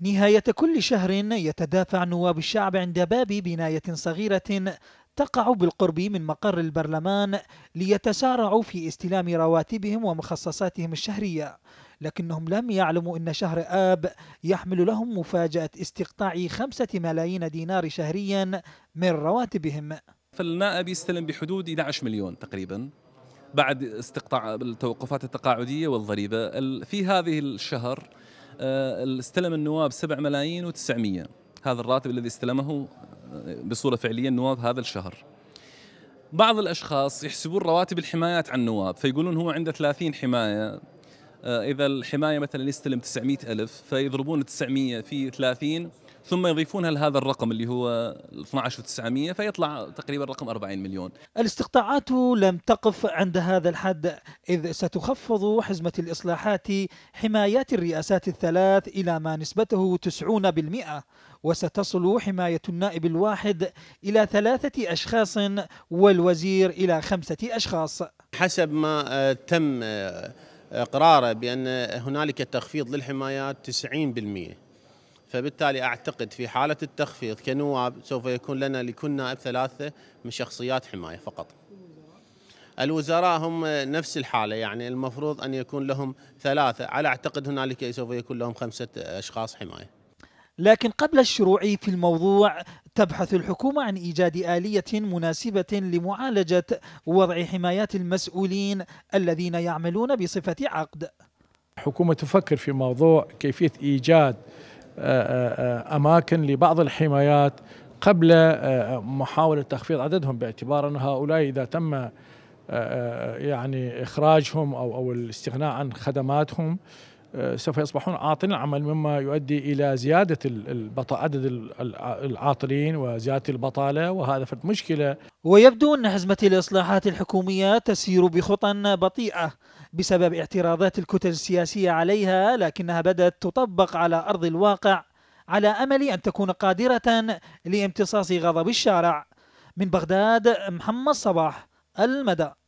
نهاية كل شهر يتدافع نواب الشعب عند باب بناية صغيرة تقع بالقرب من مقر البرلمان ليتسارعوا في استلام رواتبهم ومخصصاتهم الشهرية لكنهم لم يعلموا أن شهر آب يحمل لهم مفاجأة استقطاع خمسة ملايين دينار شهريا من رواتبهم فالنائب يستلم بحدود 11 مليون تقريبا بعد استقطاع التوقفات التقاعدية والضريبة في هذه الشهر آه، استلم النواب 7 ملايين و900 هذا الراتب الذي استلمه آه، بصوره فعليه النواب هذا الشهر بعض الاشخاص يحسبون رواتب الحمايات عن النواب فيقولون هو عنده 30 حمايه آه، اذا الحمايه مثلا يستلم 900 الف فيضربون 900 في 30 ثم يضيفونها لهذا الرقم اللي هو 12900 فيطلع تقريبا رقم 40 مليون. الاستقطاعات لم تقف عند هذا الحد اذ ستخفض حزمه الاصلاحات حمايات الرئاسات الثلاث الى ما نسبته 90% وستصل حمايه النائب الواحد الى ثلاثه اشخاص والوزير الى خمسه اشخاص. حسب ما آه، تم آه، اقراره بان هنالك تخفيض للحمايات 90% فبالتالي اعتقد في حاله التخفيض كنواب سوف يكون لنا لكل نائب ثلاثه من شخصيات حمايه فقط. الوزراء هم نفس الحاله يعني المفروض ان يكون لهم ثلاثه على اعتقد هنالك سوف يكون لهم خمسه اشخاص حمايه. لكن قبل الشروع في الموضوع تبحث الحكومة عن إيجاد آلية مناسبة لمعالجة وضع حمايات المسؤولين الذين يعملون بصفة عقد الحكومة تفكر في موضوع كيفية إيجاد آه، آه، آه، أماكن لبعض الحمايات قبل محاولة تخفيض عددهم باعتبار أن هؤلاء إذا تم يعني إخراجهم أو أو الاستغناء عن خدماتهم آه، سوف يصبحون عاطلين العمل مما يؤدي الى زياده البط... عدد العاطلين وزياده البطاله وهذا فرد مشكله. ويبدو ان حزمه الاصلاحات الحكوميه تسير بخطى بطيئه بسبب اعتراضات الكتل السياسيه عليها لكنها بدات تطبق على ارض الواقع على امل ان تكون قادره لامتصاص غضب الشارع. من بغداد محمد صباح المدى.